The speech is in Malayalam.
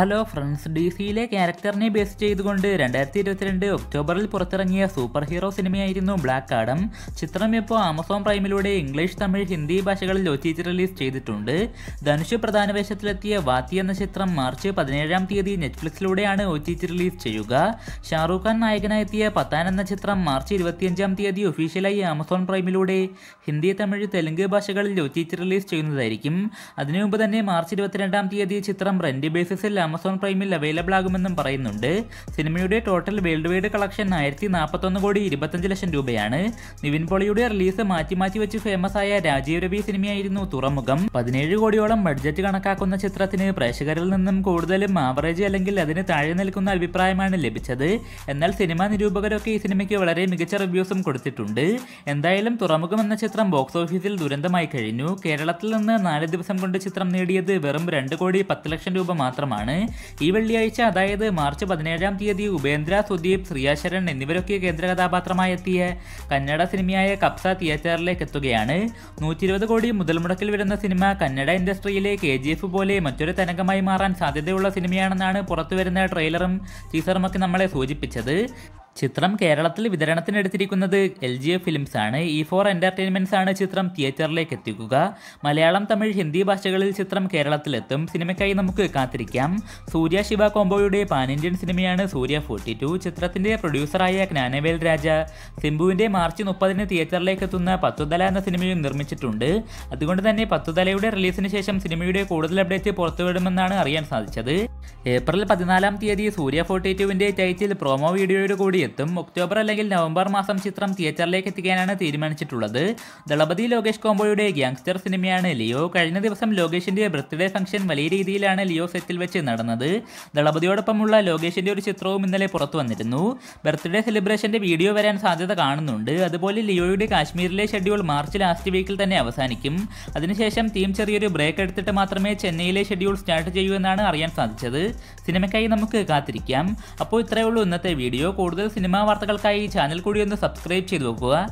ഹലോ ഫ്രണ്ട്സ് ഡി സിയിലെ ക്യാരക്ടറിനെ ബേസ് ചെയ്തുകൊണ്ട് രണ്ടായിരത്തി ഇരുപത്തിരണ്ട് ഒക്ടോബറിൽ പുറത്തിറങ്ങിയ സൂപ്പർ ഹീറോ സിനിമയായിരുന്നു ബ്ലാക്ക് ആഡം ചിത്രം ഇപ്പോൾ ആമസോൺ പ്രൈമിലൂടെ ഇംഗ്ലീഷ് തമിഴ് ഹിന്ദി ഭാഷകളിൽ ഒ റിലീസ് ചെയ്തിട്ടുണ്ട് ധനുഷ് പ്രധാന വേഷത്തിലെത്തിയ വാത്തി എന്ന ചിത്രം മാർച്ച് പതിനേഴാം തീയതി നെറ്റ്ഫ്ലിക്സിലൂടെയാണ് ഒ റിലീസ് ചെയ്യുക ഷാറൂഖ് ഖാൻ നായകനായെത്തിയ പത്താൻ എന്ന ചിത്രം മാർച്ച് ഇരുപത്തിയഞ്ചാം തീയതി ഒഫീഷ്യലായി ആമസോൺ പ്രൈമിലൂടെ ഹിന്ദി തമിഴ് തെലുങ്ക് ഭാഷകളിൽ ഒ റിലീസ് ചെയ്യുന്നതായിരിക്കും അതിനു മുമ്പ് തന്നെ മാർച്ച് ഇരുപത്തിരണ്ടാം തീയതി ചിത്രം റെന്റ് ബേസിസിൽ ആമസോൺ പ്രൈമിൽ അവൈലബിൾ ആകുമെന്നും പറയുന്നുണ്ട് സിനിമയുടെ ടോട്ടൽ വേൾഡ് വൈഡ് കളക്ഷൻ ആയിരത്തി നാൽപ്പത്തൊന്ന് കോടി ഇരുപത്തഞ്ച് ലക്ഷം രൂപയാണ് നിവിൻ പോളിയുടെ റിലീസ് മാറ്റി മാറ്റി വെച്ച് ഫേമസ് ആയ രാജീവ് രവി സിനിമയായിരുന്നു തുറമുഖം പതിനേഴ് കോടിയോളം ബഡ്ജറ്റ് കണക്കാക്കുന്ന ചിത്രത്തിന് പ്രേക്ഷകരിൽ നിന്നും കൂടുതലും ആവറേജ് അല്ലെങ്കിൽ അതിന് താഴെ നിൽക്കുന്ന അഭിപ്രായമാണ് ലഭിച്ചത് എന്നാൽ സിനിമാ നിരൂപകരൊക്കെ ഈ സിനിമയ്ക്ക് വളരെ മികച്ച റിവ്യൂസും കൊടുത്തിട്ടുണ്ട് എന്തായാലും തുറമുഖം എന്ന ചിത്രം ബോക്സ് ഓഫീസിൽ ദുരന്തമായി കഴിഞ്ഞു കേരളത്തിൽ നിന്ന് നാല് ദിവസം കൊണ്ട് ചിത്രം നേടിയത് വെറും രണ്ട് കോടി പത്ത് ലക്ഷം രൂപ മാത്രമാണ് ആണ് ഈ വെള്ളിയാഴ്ച അതായത് മാർച്ച് പതിനേഴാം തീയതി ഉപേന്ദ്ര സുദീപ് ശ്രീയാശരൺ എന്നിവരൊക്കെ കേന്ദ്ര എത്തിയ കന്നഡ സിനിമയായ കപ്സ തിയേറ്ററിലേക്ക് എത്തുകയാണ് നൂറ്റി ഇരുപത് കോടി മുതൽ മുടക്കിൽ വരുന്ന സിനിമ കന്നഡ ഇൻഡസ്ട്രിയിലെ കെ ജി എഫ് പോലെ മറ്റൊരു തരംഗമായി മാറാൻ സാധ്യതയുള്ള സിനിമയാണെന്നാണ് പുറത്തുവരുന്ന ട്രെയിലറും ടീസറുമൊക്കെ നമ്മളെ സൂചിപ്പിച്ചത് ചിത്രം കേരളത്തിൽ വിതരണത്തിനെടുത്തിരിക്കുന്നത് എൽ ജി എ ഫിലിംസ് ആണ് ഇ ഫോർ എൻ്റർടൈൻമെൻറ്റ്സ് ആണ് ചിത്രം തിയേറ്ററിലേക്ക് എത്തിക്കുക മലയാളം തമിഴ് ഹിന്ദി ഭാഷകളിൽ ചിത്രം കേരളത്തിലെത്തും സിനിമയ്ക്കായി നമുക്ക് കാത്തിരിക്കാം സൂര്യ ശിവ കോംബോയുടെ പാൻ ഇന്ത്യൻ സിനിമയാണ് സൂര്യ ഫോർട്ടി ടു ചിത്രത്തിൻ്റെ പ്രൊഡ്യൂസറായ ജ്ഞാനവേൽ രാജ സിംബുവിൻ്റെ മാർച്ച് മുപ്പതിന് തിയേറ്ററിലേക്ക് എത്തുന്ന പത്തുതല എന്ന സിനിമയും നിർമ്മിച്ചിട്ടുണ്ട് അതുകൊണ്ട് തന്നെ പത്തുതലയുടെ റിലീസിന് ശേഷം സിനിമയുടെ കൂടുതൽ അപ്ഡേറ്റ് പുറത്തുവിടുമെന്നാണ് അറിയാൻ സാധിച്ചത് ഏപ്രിൽ പതിനാലാം തീയതി സൂര്യ ഫോർട്ടി ടുവിൻ്റെ ടൈറ്റിൽ പ്രോമോ വീഡിയോയോട് കൂടി എത്തും ഒക്ടോബർ അല്ലെങ്കിൽ നവംബർ മാസം ചിത്രം തിയേറ്ററിലേക്ക് എത്തിക്കാനാണ് തീരുമാനിച്ചിട്ടുള്ളത് ദളപതി ലോകേഷ് കോമ്പോയുടെ ഗ്യാങ്സ്റ്റർ സിനിമയാണ് ലിയോ കഴിഞ്ഞ ദിവസം ലോകേഷിന്റെ ബർത്ത്ഡേ ഫംഗ്ഷൻ വലിയ രീതിയിലാണ് ലിയോ സെറ്റിൽ വെച്ച് നടന്നത് ദളപതിയോടൊപ്പമുള്ള ലോകേഷിന്റെ ഒരു ചിത്രവും ഇന്നലെ പുറത്തു വന്നിരുന്നു ബർത്ത്ഡേ സെലിബ്രേഷന്റെ വീഡിയോ വരാൻ സാധ്യത കാണുന്നുണ്ട് അതുപോലെ ലിയോയുടെ കാശ്മീരിലെ ഷെഡ്യൂൾ മാർച്ച് ലാസ്റ്റ് വീക്കിൽ തന്നെ അവസാനിക്കും അതിനുശേഷം ടീം ചെറിയൊരു ബ്രേക്ക് എടുത്തിട്ട് മാത്രമേ ചെന്നൈയിലെ ഷെഡ്യൂൾ സ്റ്റാർട്ട് ചെയ്യൂ എന്നാണ് അറിയാൻ സാധിച്ചത് സിനിമയ്ക്കായി നമുക്ക് കാത്തിരിക്കാം അപ്പോൾ ഇത്രയേ ഉള്ളൂ ഇന്നത്തെ വീഡിയോ കൂടുതൽ സിനിമാ വാർത്തകൾക്കായി ചാനൽ കൂടി ഒന്ന് സബ്സ്ക്രൈബ് ചെയ്തു നോക്കുക